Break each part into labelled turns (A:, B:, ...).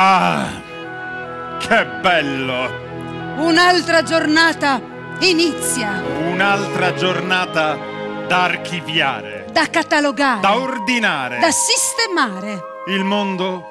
A: Ah, che bello!
B: Un'altra giornata inizia.
A: Un'altra giornata da archiviare.
B: Da catalogare.
A: Da ordinare. Da
B: sistemare.
A: Il mondo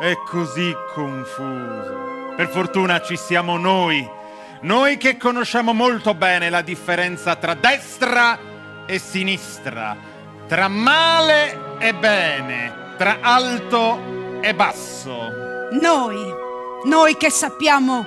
A: è così confuso. Per fortuna ci siamo noi. Noi che conosciamo molto bene la differenza tra destra e sinistra, tra male e bene, tra alto e basso. Noi, noi che sappiamo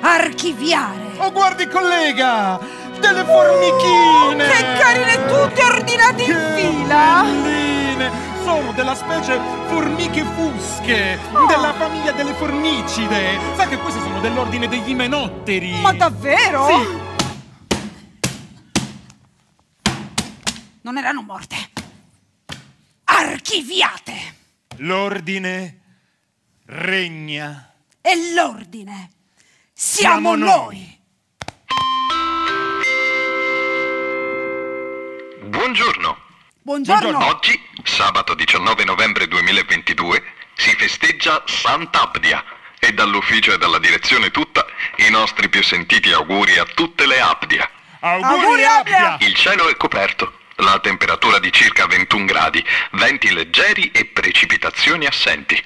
B: archiviare. Oh, guardi, collega! Delle formichine! Uh, che carine tutte
A: ordinate in fila! Belline. Sono della specie formiche fusche, oh. della famiglia delle formicide. Sa che queste sono dell'ordine degli imenotteri. Ma davvero? Sì.
B: Non erano morte. Archiviate!
A: L'ordine regna.
B: E l'ordine
A: siamo, siamo noi. Buongiorno. Buongiorno. Buongiorno. Oggi, sabato 19 novembre 2022, si festeggia Sant'Abdia e dall'ufficio e dalla direzione tutta i nostri più sentiti auguri a tutte le Abdia. Auguri Abdia! Il cielo è coperto, la temperatura di circa 21 gradi, venti leggeri e precipitazioni assenti.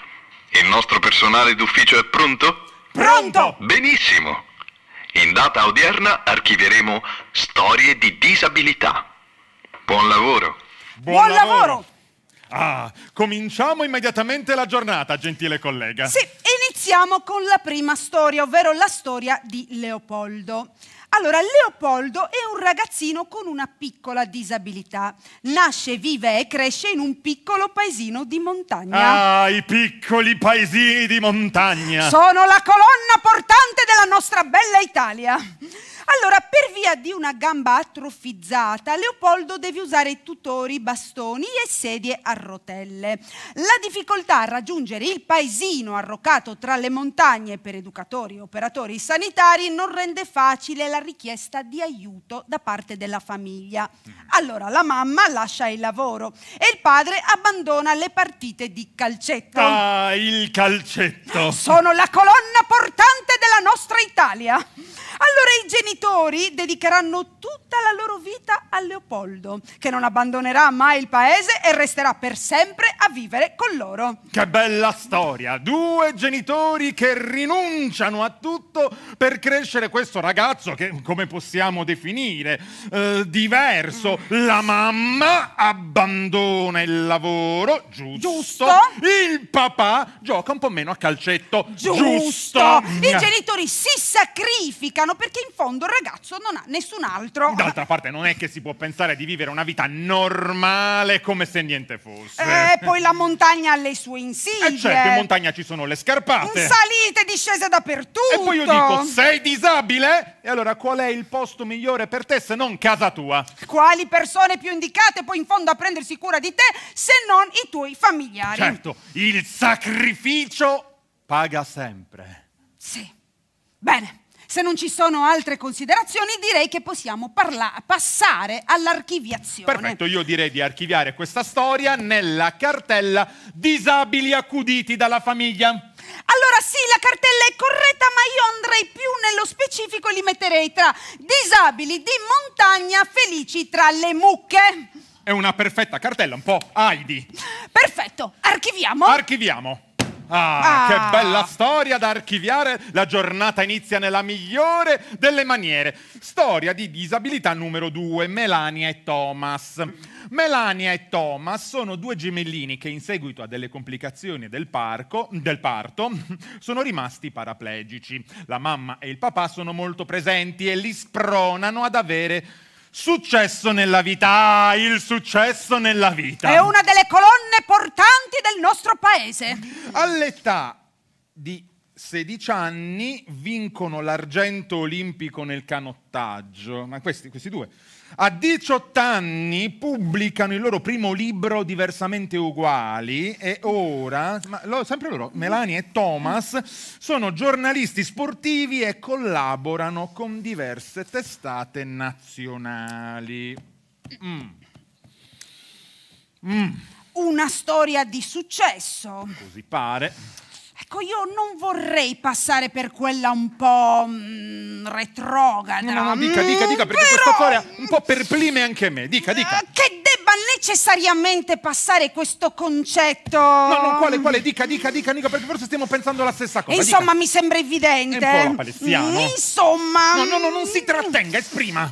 A: Il nostro personale d'ufficio è pronto? Pronto! Benissimo! In data odierna archiveremo storie di disabilità. Buon lavoro! Buon, Buon lavoro. lavoro! Ah, cominciamo immediatamente la giornata, gentile collega. Sì,
B: iniziamo con la prima storia, ovvero la storia di Leopoldo. Allora, Leopoldo è un ragazzino con una piccola disabilità. Nasce, vive e cresce in un piccolo paesino di montagna.
A: Ah, i piccoli paesini di montagna! Sono
B: la colonna portante della nostra bella Italia. Allora, per via di una gamba atrofizzata, Leopoldo deve usare tutori, bastoni e sedie a rotelle. La difficoltà a raggiungere il paesino arroccato tra le montagne per educatori e operatori sanitari non rende facile la richiesta di aiuto da parte della famiglia. Mm. Allora, la mamma lascia il lavoro e il padre abbandona le partite di calcetto. Ah,
A: il calcetto! Sono
B: la colonna portante della nostra Italia. Allora i genitori genitori dedicheranno tutta la loro vita a Leopoldo, che non abbandonerà mai il paese e resterà per sempre a vivere con loro.
A: Che bella storia! Due genitori che rinunciano a tutto per crescere questo ragazzo che, come possiamo definire, eh, diverso. La mamma abbandona il lavoro, giusto? giusto? Il papà gioca un po' meno a calcetto, giusto? giusto? I genitori
B: si sacrificano perché in fondo un ragazzo non ha nessun altro. D'altra
A: parte non è che si può pensare di vivere una vita normale come se niente fosse. Eh, poi
B: la montagna ha le sue insidie. Eh certo, in
A: montagna ci sono le scarpate.
B: Salite, discese dappertutto. E poi io dico, sei
A: disabile? E allora qual è il posto migliore per te se non casa tua?
B: Quali persone più indicate poi in fondo a prendersi cura di te se non i tuoi familiari? Certo,
A: il sacrificio paga sempre.
B: Sì. Bene. Se non ci sono altre considerazioni, direi che possiamo parla- passare
A: all'archiviazione. Perfetto, io direi di archiviare questa storia nella cartella disabili accuditi dalla famiglia. Allora sì, la cartella è corretta, ma io
B: andrei più nello specifico e li metterei tra disabili di montagna felici tra
A: le mucche. È una perfetta cartella, un po' Heidi. Perfetto, archiviamo. Archiviamo. Ah, ah, che bella storia da archiviare! La giornata inizia nella migliore delle maniere. Storia di disabilità numero 2, Melania e Thomas. Melania e Thomas sono due gemellini che in seguito a delle complicazioni del, parco, del parto sono rimasti paraplegici. La mamma e il papà sono molto presenti e li spronano ad avere Successo nella vita, il successo nella vita. È una
B: delle colonne portanti del nostro paese.
A: All'età di 16 anni vincono l'argento olimpico nel canottaggio, ma questi, questi due a 18 anni pubblicano il loro primo libro diversamente uguali e ora, lo, sempre loro, Melani e Thomas, sono giornalisti sportivi e collaborano con diverse testate nazionali. Mm. Mm.
B: Una storia di successo.
A: Così pare.
B: Ecco, io non vorrei passare per quella un po' mh, mm, retrograda. No, no, no, dica, dica, dica, perché mm, però... questa
A: storia un po' perplime anche me. Dica, dica. Eh,
B: che debba necessariamente passare questo concetto. No, no, quale, quale?
A: Dica, dica, dica, dica, perché forse stiamo pensando la stessa cosa. Eh, insomma, dica. mi
B: sembra evidente. È un po' palestiano. Mm,
A: insomma. No, no, no, non si trattenga, esprima.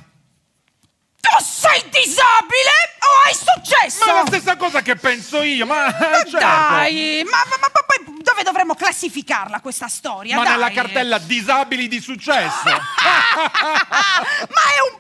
A: Tu sei disabile o hai successo? Ma è la stessa cosa che penso io, ma. ma certo. Dai, ma,
B: ma, ma, ma poi dove dovremmo classificarla questa storia? Ma Dai. nella cartella
A: disabili di successo! Ma
B: è un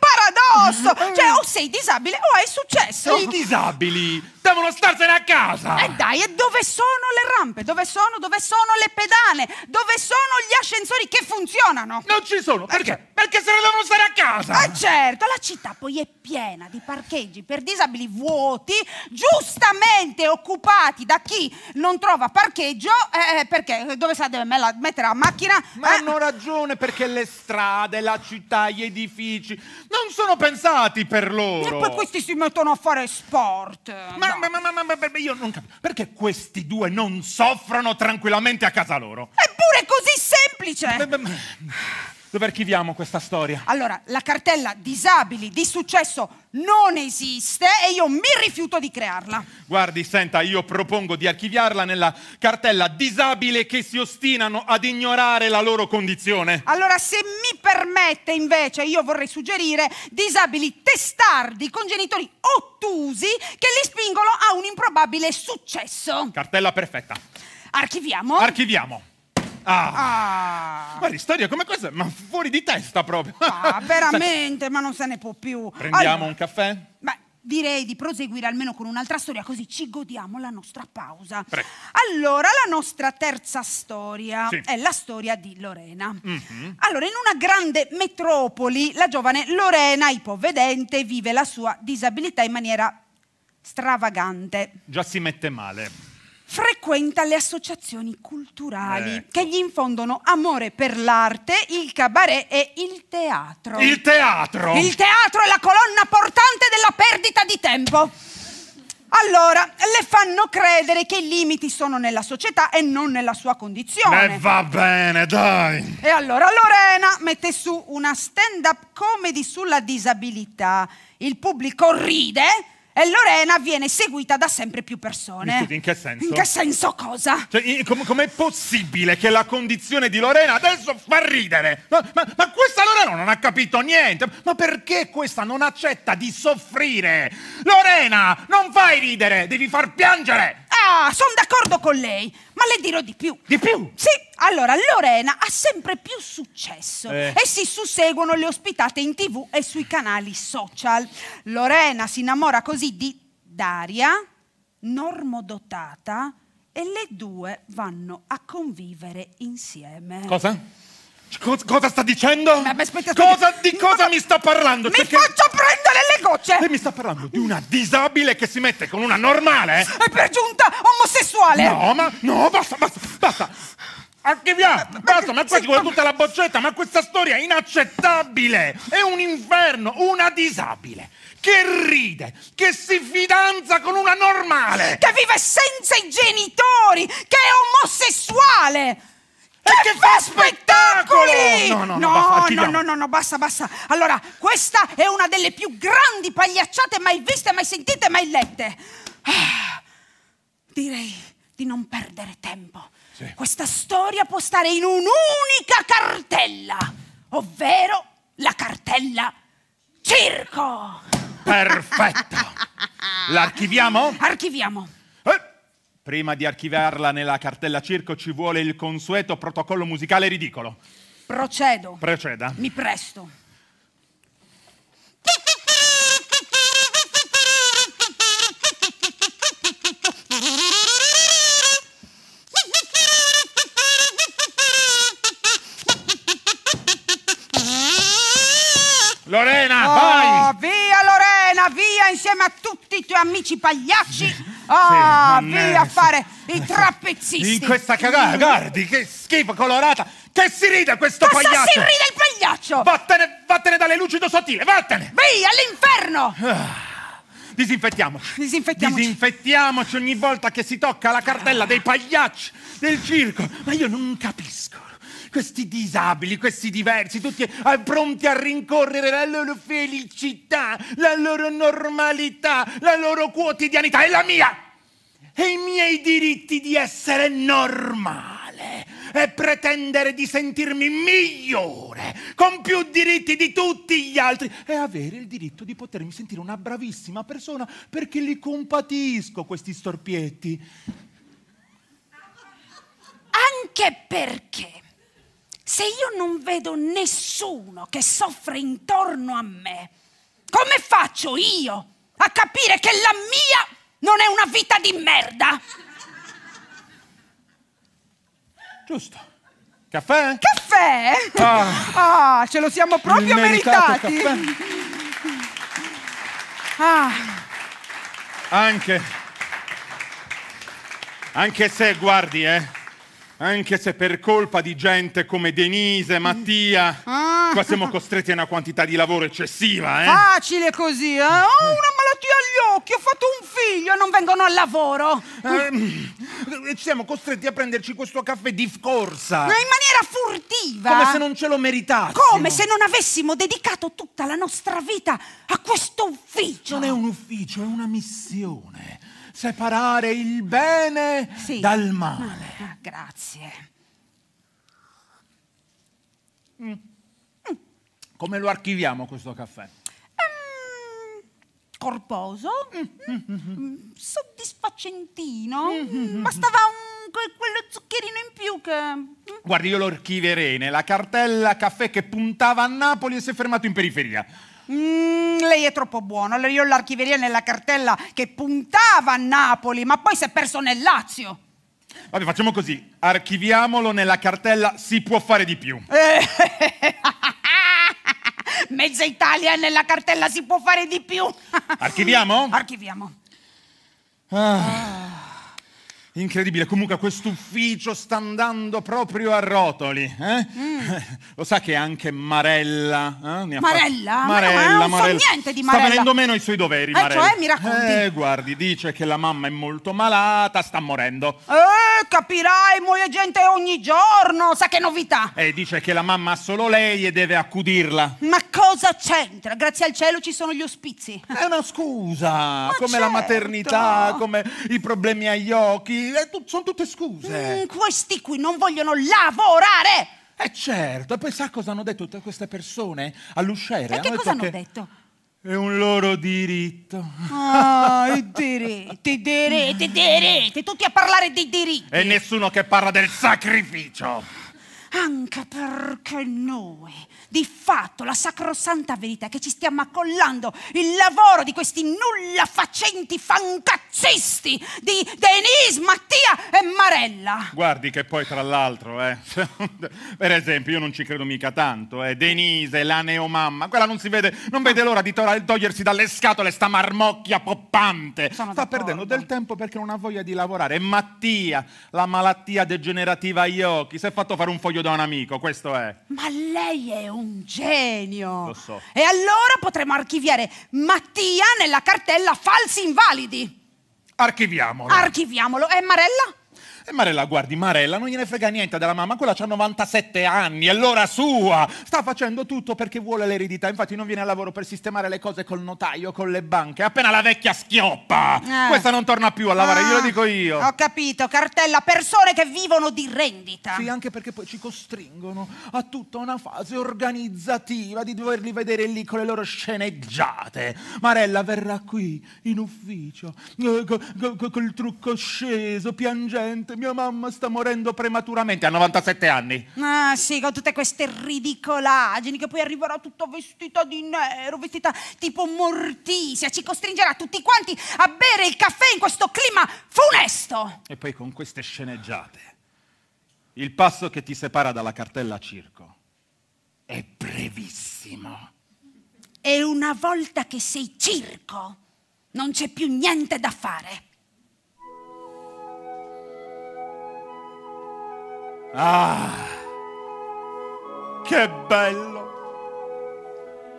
B: paradosso! Cioè, o sei disabile o hai successo! I disabili devono starsene a casa! E eh, dai, e dove sono le rampe? Dove sono? Dove sono le pedane? Dove sono gli ascensori che funzionano?
A: Non ci sono, perché? Eh. Perché se ne devono stare a casa! Eh
B: certo, la città poi è piena di parcheggi per disabili vuoti, giustamente occupati da chi non trova parcheggio eh, eh, perché? Dove sa deve mettere la macchina? Ma eh. hanno ragione
A: perché le strade, la città, gli edifici non sono pensati per loro. E poi questi si mettono a fare sport. Ma, ma, ma, ma, ma, ma io non capisco. Perché questi due non soffrono tranquillamente a casa loro? Eppure è così semplice. Beh, beh, dove archiviamo questa storia?
B: Allora, la cartella disabili di successo non esiste e io mi rifiuto di crearla.
A: Guardi, senta, io propongo di archiviarla nella cartella disabile che si ostinano ad ignorare la loro condizione.
B: Allora, se mi permette invece, io vorrei suggerire disabili testardi con genitori ottusi che li spingono a un improbabile successo.
A: Cartella perfetta.
B: Archiviamo?
A: Archiviamo.
B: Ah.
A: ah. Ma di storia come questa, ma fuori di testa proprio. Ah, veramente,
B: ma non se ne può più. Prendiamo allora, un caffè? Beh, direi di proseguire almeno con un'altra storia, così ci godiamo la nostra pausa. Prego. Allora, la nostra terza storia sì. è la storia di Lorena. Mm -hmm. Allora, in una grande metropoli, la giovane Lorena, ipovedente, vive la sua disabilità in maniera stravagante.
A: Già si mette male
B: frequenta le associazioni culturali ecco. che gli infondono amore per l'arte, il cabaret e il teatro.
A: Il teatro! Il
B: teatro è la colonna portante della perdita di tempo. Allora, le fanno credere che i limiti sono nella società e non nella sua condizione. E va
A: bene, dai!
B: E allora Lorena mette su una stand-up comedy sulla disabilità. Il pubblico ride, e Lorena viene seguita da sempre più persone. Scusi, in che senso? In che
A: senso cosa? Cioè, com- com'è possibile che la condizione di Lorena adesso fa ridere? Ma, ma, ma questa Lorena non ha capito niente. Ma perché questa non accetta di soffrire? Lorena, non fai ridere, devi far piangere! sono d'accordo
B: con lei, ma le dirò di più. Di più? Sì, allora Lorena ha sempre più successo eh. e si susseguono le ospitate in tv e sui canali social. Lorena si innamora così di Daria, normodotata, e le due vanno a convivere insieme. Cosa?
A: cosa sta dicendo? Ma, ma Cosa, di cosa no, mi sta parlando? Mi Perché... Cioè, faccio prendere le gocce! Lei mi sta parlando di una disabile che si mette con una normale? E eh? per giunta omosessuale! No, ma no, basta, basta, basta! Archiviamo! basta, ma qua ci vuole tutta la boccetta, ma questa storia è inaccettabile! È un inferno, una disabile! che ride, che si fidanza con una normale, che vive senza i genitori,
B: che è omosessuale. E che fa spettacoli! No, no, no, no, no, no, no, no, basta, basta. Allora, questa è una delle più grandi pagliacciate mai viste, mai sentite, mai lette. Ah, direi di non perdere tempo. Sì. Questa storia può stare in un'unica cartella, ovvero la cartella circo.
A: Perfetto. L'archiviamo? Archiviamo. Prima di archiviarla nella cartella circo ci vuole il consueto protocollo musicale ridicolo. Procedo. Proceda. Mi
B: presto. via insieme a tutti i tuoi amici pagliacci. Ah, sì, oh, via a fare i trapezzisti. In questa cagata, guardi,
A: che schifo colorata. Che si ride questo Cosa pagliaccio? Cosa si ride il pagliaccio? Vattene, vattene dalle lucido sottile, vattene. Via, all'inferno. Ah, disinfettiamoci. Disinfettiamoci. Disinfettiamoci ogni volta che si tocca la cartella dei pagliacci del circo. Ma io non capisco questi disabili, questi diversi, tutti eh, pronti a rincorrere la loro felicità, la loro normalità, la loro quotidianità e la mia! E i miei diritti di essere normale e pretendere di sentirmi migliore, con più diritti di tutti gli altri e avere il diritto di potermi sentire una bravissima persona perché li compatisco questi storpietti. Anche perché se io non vedo
B: nessuno che soffre intorno a me, come faccio io a capire che la mia non è una vita di merda? Giusto.
A: Caffè? Caffè? Ah, ah ce lo siamo proprio meritati. Caffè. Ah. Anche. Anche se, guardi, eh anche se per colpa di gente come Denise, mm. Mattia, ah. qua siamo costretti a una quantità di lavoro eccessiva, eh?
B: Facile così, eh? Ho una malattia agli occhi, ho fatto un figlio e non vengono al lavoro. Eh, mm, siamo costretti a prenderci questo caffè di corsa. In maniera furtiva. Come se non ce lo meritassimo. Come se non avessimo dedicato tutta la nostra vita a questo ufficio.
A: Non è un ufficio, è una missione separare il bene sì. dal male.
B: Ah, grazie.
A: Mm. Come lo archiviamo questo caffè? Ehm,
B: corposo, mm. Mm. soddisfacentino, bastava un, que, quello zuccherino in più che...
A: Guardi, io lo archiverei nella cartella caffè che puntava a Napoli e si è fermato in periferia.
B: Mm, lei è troppo buono. Allora io l'archiveria nella cartella che puntava a Napoli, ma poi si è perso nel Lazio.
A: Vabbè, facciamo così. Archiviamolo nella cartella si può fare di più.
B: Eh, mezza Italia nella cartella si può fare di più. Archiviamo? Archiviamo.
A: Ah. Incredibile, comunque questo ufficio sta andando proprio a rotoli. Eh? Mm. Lo sa che anche Marella... Eh? Marella? Fatto... Marella, Marella, non Marella. So niente di Marella. Sta venendo meno i suoi doveri, eh, Marella. cioè, mi racconti? Eh, guardi, dice che la mamma è molto malata, sta morendo.
B: Eh, capirai, muore gente ogni giorno, sa che novità.
A: E eh, dice che la mamma ha solo lei e deve accudirla.
B: Ma cosa c'entra? Grazie al cielo ci sono gli ospizi. È una
A: scusa, Ma come certo. la maternità, come i problemi agli occhi sì, eh, tut sono tutte scuse. Mm,
B: questi qui non vogliono
A: lavorare! Eh certo, e poi sa cosa hanno detto tutte queste persone all'usciere? E che hanno cosa hanno che... detto? È un loro diritto.
B: Ah,
A: i diritti, i diritti, i diritti, tutti a parlare di diritti. E nessuno che parla del sacrificio
B: anche perché noi, di fatto, la sacrosanta verità è che ci stiamo accollando il lavoro di questi nulla facenti fancazzisti di Denise, Mattia e Marella.
A: Guardi che poi tra l'altro, eh, per esempio, io non ci credo mica tanto, eh, Denise, la neomamma, quella non si vede, non vede l'ora di togliersi dalle scatole sta marmocchia poppante. Sono Sta perdendo del tempo perché non ha voglia di lavorare. E Mattia, la malattia degenerativa agli occhi, si è fatto fare un foglio l'orgoglio da un amico, questo è.
B: Ma lei è un genio. Lo so. E allora potremo archiviare Mattia nella cartella falsi invalidi.
A: Archiviamolo.
B: Archiviamolo. E Marella?
A: E Marella, guardi, Marella non gliene frega niente della mamma, quella ha 97 anni, è l'ora sua. Sta facendo tutto perché vuole l'eredità, infatti non viene al lavoro per sistemare le cose col notaio, con le banche. Appena la vecchia schioppa, eh. questa non torna più a lavorare, ah, glielo dico io. Ho capito, cartella, persone che vivono di rendita. Sì, anche perché poi ci costringono a tutta una fase organizzativa di doverli vedere lì con le loro sceneggiate. Marella verrà qui in ufficio eh, col trucco sceso, piangente, mia mamma sta morendo prematuramente a 97 anni.
B: Ah sì, con tutte queste ridicolaggini che poi arriverà tutta vestita di nero, vestita tipo mortisia, ci costringerà tutti quanti a bere il caffè in questo clima funesto.
A: E poi con queste sceneggiate. Il passo che ti separa dalla cartella circo è brevissimo.
B: E una volta che sei circo, non c'è più niente da fare.
A: Ah, che bello!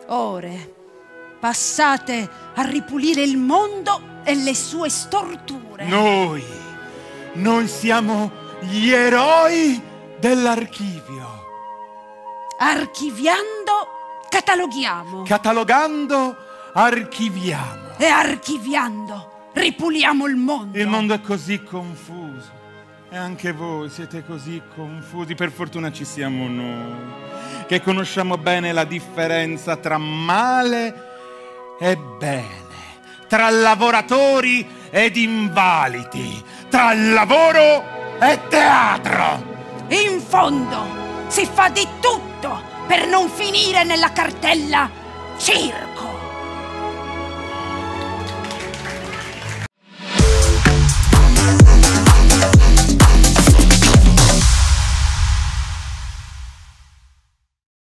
B: Ore passate a ripulire il mondo e le sue storture.
A: Noi, noi siamo gli eroi dell'archivio. Archiviando,
B: cataloghiamo.
A: Catalogando, archiviamo. E
B: archiviando,
A: ripuliamo il mondo. Il mondo è così confuso. E anche voi siete così confusi, per fortuna ci siamo noi, che conosciamo bene la differenza tra male e bene, tra lavoratori ed invalidi, tra lavoro e teatro. In fondo si fa di tutto
B: per non finire nella cartella circo.